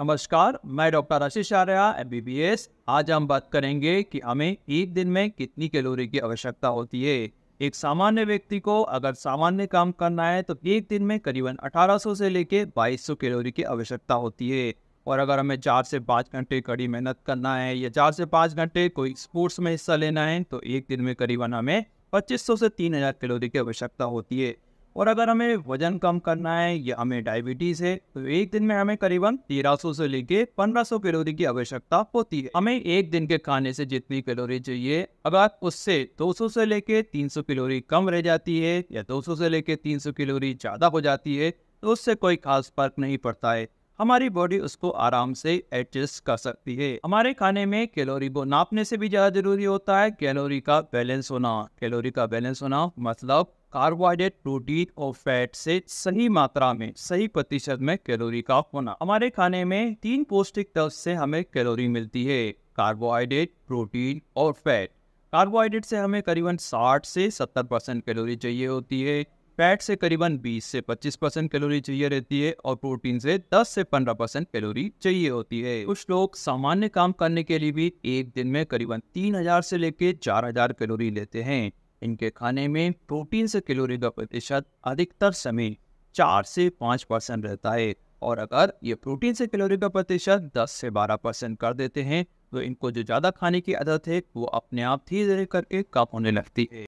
नमस्कार मैं डॉक्टर आशीष आर्या एम आज हम बात करेंगे कि हमें एक दिन में कितनी कैलोरी की आवश्यकता होती है एक सामान्य व्यक्ति को अगर सामान्य काम करना है तो एक दिन में करीबन 1800 से लेके 2200 कैलोरी की आवश्यकता होती है और अगर हमें चार से पाँच घंटे कड़ी मेहनत करना है या चार से पाँच घंटे कोई स्पोर्ट्स में हिस्सा लेना है तो एक दिन में करीबन हमें 2500 से 3000 कैलोरी की आवश्यकता होती है और अगर हमें वजन कम करना है या हमें डायबिटीज़ है तो एक दिन में हमें करीबन 1300 से लेके 1500 कैलोरी की आवश्यकता होती है हमें एक दिन के खाने से जितनी कैलोरी चाहिए अगर उससे 200 से लेके 300 कैलोरी कम रह जाती है या 200 से लेके 300 कैलोरी ज़्यादा हो जाती है तो उससे कोई खास फर्क नहीं पड़ता है हमारी बॉडी उसको आराम से एडजस्ट कर सकती है हमारे खाने में कैलोरी को नापने से भी ज्यादा जरूरी होता है कैलोरी का बैलेंस होना कैलोरी का बैलेंस होना मतलब कार्बोहाइड्रेट प्रोटीन और फैट से सही मात्रा में सही प्रतिशत में कैलोरी का होना हमारे खाने में तीन पौष्टिक तत्व से हमें कैलोरी मिलती है कार्बोहाइड्रेट प्रोटीन और फैट कार्बोहाइड्रेट से हमें करीबन 60 से 70 परसेंट कैलोरी चाहिए होती है फैट से करीबन 20 से 25 परसेंट कैलोरी चाहिए रहती है और प्रोटीन से 10 से 15 परसेंट कैलोरी चाहिए होती है कुछ लोग सामान्य काम करने के लिए भी एक दिन में करीबन 3000 से लेकर 4000 कैलोरी लेते हैं इनके खाने में प्रोटीन से कैलोरी का प्रतिशत अधिकतर समय चार से 5 परसेंट रहता है और अगर ये प्रोटीन से कैलोरी का प्रतिशत दस से बारह परसेंट कर देते हैं तो इनको जो ज़्यादा खाने की आदत है वो अपने आप धीरे धीरे करके कम होने लगती है